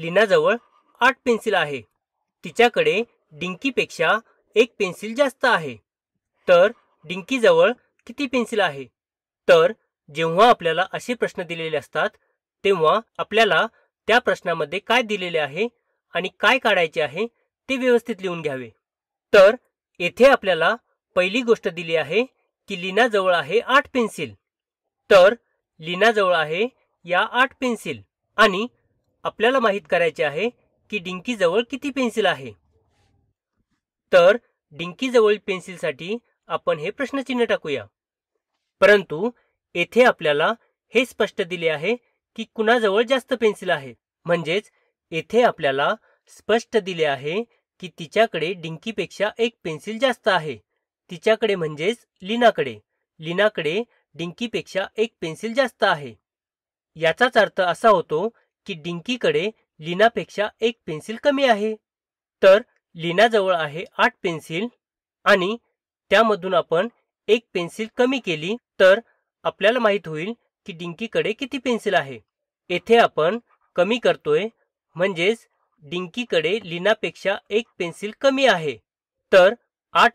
लिनाजवळ आठ पेन्सिल आहे तिच्याकडे डिंकीपेक्षा एक पेन्सिल जास्त आहे तर डिंकीजवळ किती पेन्सिल आहे तर जेव्हा आपल्याला असे प्रश्न दिलेले असतात तेव्हा आपल्याला त्या प्रश्नामध्ये काय दिलेले आहे आणि काय काढायचे आहे ते व्यवस्थित लिहून घ्यावे तर येथे आपल्याला पहिली गोष्ट दिली आहे की लिनाजवळ आहे आठ पेन्सिल तर लीनाजवळ आहे या आठ पेन्सिल आणि आपल्याला माहीत करायचे आहे की डिंकीजवळ किती पेन्सिल आहे तर डिंकीजवळील पेन्सिलसाठी आपण हे प्रश्नचिन्ह टाकूया परंतु येथे आपल्याला हे स्पष्ट दिले आहे की कुणाजवळ जास्त पेन्सिल आहे म्हणजेच येथे आपल्याला स्पष्ट दिले आहे की तिच्याकडे डिंकीपेक्षा एक पेन्सिल जास्त आहे तिच्याकडे म्हणजेच लिनाकडे लिनाकडे डिंकीपेक्षा एक पेन्सिल जास्त आहे याचाच अर्थ असा होतो की डिंकीकडे लीनापेक्षा एक पेन्सिल कमी आहे तर लीनाजवळ आहे आठ पेन्सिल आणि त्यामधून आपण एक पेन्सिल कमी केली तर आपल्याला माहीत होईल की डिंकीकडे किती पेन्सिल आहे येथे आपण कमी करतोय म्हणजेच डिंकीकडे लीनापेक्षा एक पेन्सिल कमी आहे तर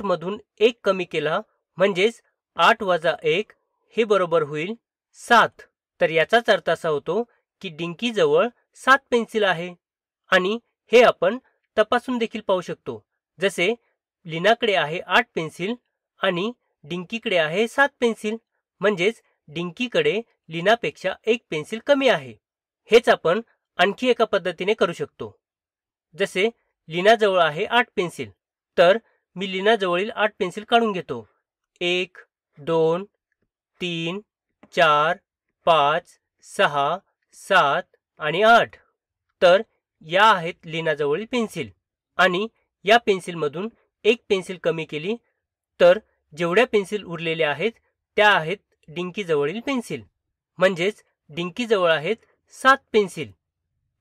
मधून एक कमी केला म्हणजेच आठ वजा एक हे बरोबर होईल सात तर याचाच अर्थ असा होतो की डिंकीजवळ सात पेन्सिल आहे आणि हे आपण तपासून देखील पाहू शकतो जसे लिनाकडे आहे आठ पेन्सिल आणि डिंकीकडे आहे सात पेन्सिल म्हणजेच डिंकीकडे लिनापेक्षा एक पेन्सिल कमी आहे हेच आपण आणखी एका पद्धतीने करू शकतो जसे लिनाजवळ आहे आठ पेन्सिल तर मी लिनाजवळील आठ पेन्सिल काढून घेतो एक दोन तीन चार पाच सहा सात आणि आठ तर या आहेत लिनाजवळील पेन्सिल आणि या पेन्सिलमधून एक पेन्सिल कमी केली तर जेवढ्या पेन्सिल उरलेल्या आहेत त्या आहेत डिंकीजवळील पेन्सिल म्हणजेच डिंकीजवळ आहेत सात पेन्सिल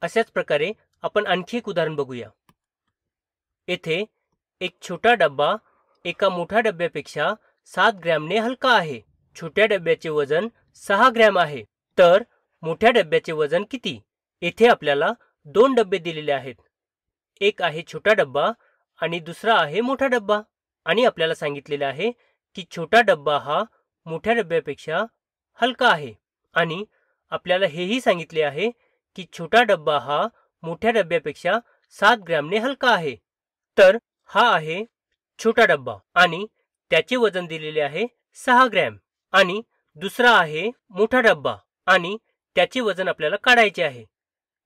अशाच प्रकारे आपण आणखी एक उदाहरण बघूया येथे एक छोटा डब्बा एका मोठ्या डब्यापेक्षा सात ग्रॅमने हलका आहे छोट्या डब्याचे वजन सहा ग्रॅम आहे तर मोठ्या डब्याचे वजन किती येथे आपल्याला दोन डब्बे दिलेले आहेत एक आहे छोटा डब्बा आणि दुसरा आहे मोठा डब्बा आणि आपल्याला सांगितलेले आहे की छोटा डब्बा हा मोठ्या डब्यापेक्षा हलका आहे आणि आपल्याला हेही सांगितले आहे की छोटा डब्बा हा मोठ्या डब्यापेक्षा सात ग्रॅमने हलका आहे तर हा आहे छोटा डब्बा आणि त्याचे वजन दिलेले आहे सहा ग्रॅम आणि दुसरा आहे मोठा डब्बा आणि त्याचे वजन आपल्याला काढायचे आहे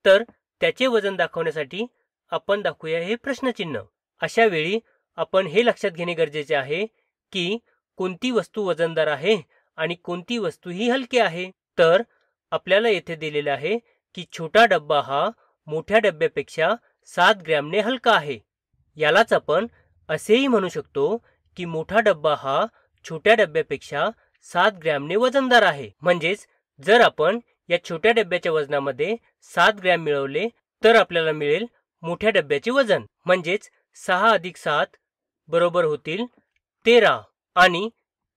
तर त्याचे वजन दाखवण्यासाठी आपण दाखवूया हे प्रश्नचिन्ह अशा वेळी आपण हे लक्षात घेणे गरजेचे आहे की कोणती वस्तू वजनदार आहे आणि कोणती वस्तू ही हलकी आहे तर आपल्याला येथे दिलेले आहे की छोटा डब्बा हा मोठ्या डब्यापेक्षा सात ग्रॅमने हलका आहे यालाच आपण असेही म्हणू शकतो की मोठा डब्बा हा छोट्या डब्यापेक्षा सात ग्रॅमने वजनदार आहे म्हणजेच जर आपण या छोट्या डब्याच्या वजनामध्ये सात ग्रॅम मिळवले तर आपल्याला मिळेल मोठ्या डब्याचे वजन म्हणजेच सहा अधिक सात बरोबर होतील तेरा आणि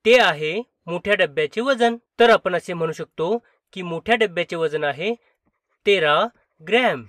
ते आहे मोठ्या डब्याचे वजन तर आपण असे म्हणू शकतो की मोठ्या डब्याचे वजन आहे तेरा ग्रॅम